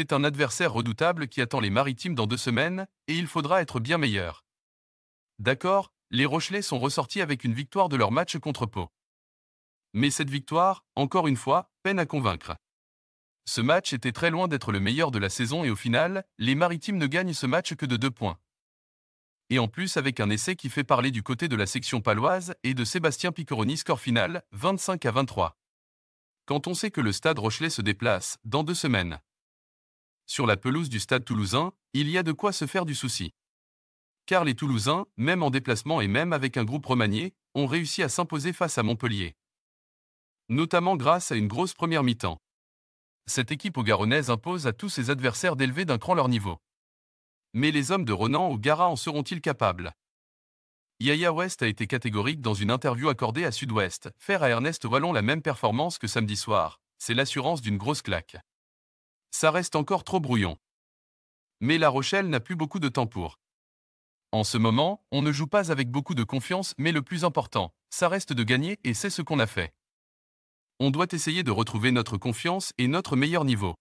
C'est un adversaire redoutable qui attend les maritimes dans deux semaines, et il faudra être bien meilleur. D'accord, les Rochelais sont ressortis avec une victoire de leur match contre Pau. Mais cette victoire, encore une fois, peine à convaincre. Ce match était très loin d'être le meilleur de la saison et au final, les Maritimes ne gagnent ce match que de deux points. Et en plus avec un essai qui fait parler du côté de la section paloise et de Sébastien Picoroni score final, 25 à 23. Quand on sait que le stade Rochelais se déplace, dans deux semaines, sur la pelouse du stade toulousain, il y a de quoi se faire du souci. Car les Toulousains, même en déplacement et même avec un groupe remanié, ont réussi à s'imposer face à Montpellier. Notamment grâce à une grosse première mi-temps. Cette équipe au Garonnaise impose à tous ses adversaires d'élever d'un cran leur niveau. Mais les hommes de Ronan au Gara en seront-ils capables Yaya West a été catégorique dans une interview accordée à Sud-Ouest. Faire à Ernest Wallon la même performance que samedi soir, c'est l'assurance d'une grosse claque ça reste encore trop brouillon. Mais La Rochelle n'a plus beaucoup de temps pour. En ce moment, on ne joue pas avec beaucoup de confiance, mais le plus important, ça reste de gagner et c'est ce qu'on a fait. On doit essayer de retrouver notre confiance et notre meilleur niveau.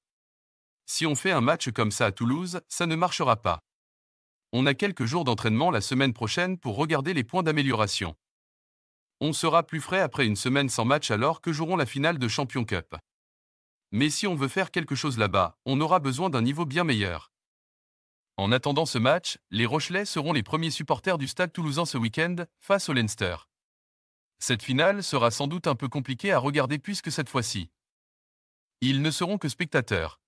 Si on fait un match comme ça à Toulouse, ça ne marchera pas. On a quelques jours d'entraînement la semaine prochaine pour regarder les points d'amélioration. On sera plus frais après une semaine sans match alors que joueront la finale de Champion Cup. Mais si on veut faire quelque chose là-bas, on aura besoin d'un niveau bien meilleur. En attendant ce match, les Rochelais seront les premiers supporters du stade toulousain ce week-end, face au Leinster. Cette finale sera sans doute un peu compliquée à regarder puisque cette fois-ci, ils ne seront que spectateurs.